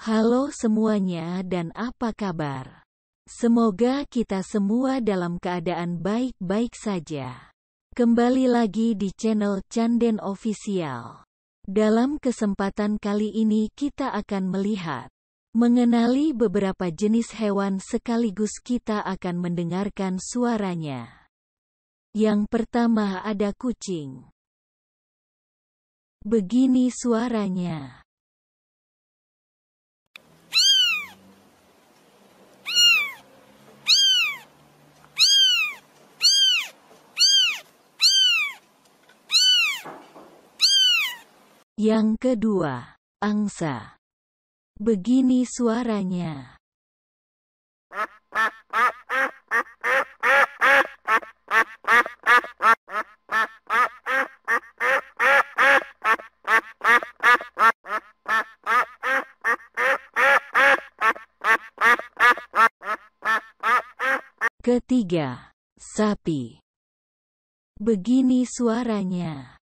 Halo semuanya dan apa kabar? Semoga kita semua dalam keadaan baik-baik saja. Kembali lagi di channel Canden Official. Dalam kesempatan kali ini kita akan melihat, mengenali beberapa jenis hewan sekaligus kita akan mendengarkan suaranya. Yang pertama ada kucing. Begini suaranya. Yang kedua, angsa. Begini suaranya. Ketiga, sapi. Begini suaranya.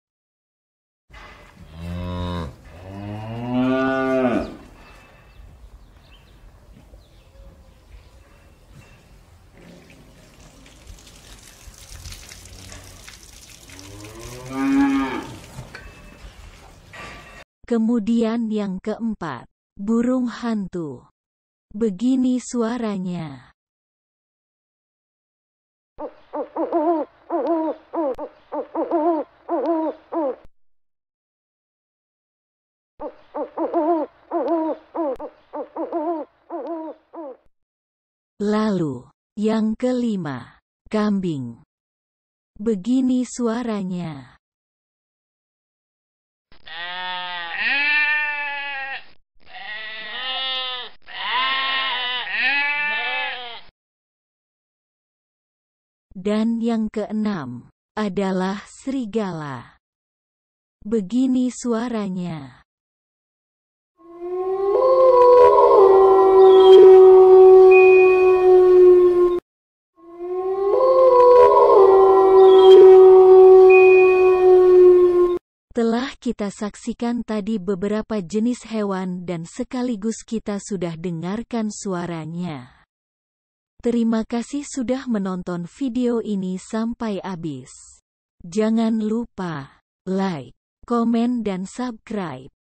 Kemudian yang keempat, burung hantu. Begini suaranya. Lalu, yang kelima, kambing. Begini suaranya. Dan yang keenam adalah serigala. Begini suaranya. Telah kita saksikan tadi beberapa jenis hewan dan sekaligus kita sudah dengarkan suaranya. Terima kasih sudah menonton video ini sampai habis. Jangan lupa like, komen dan subscribe.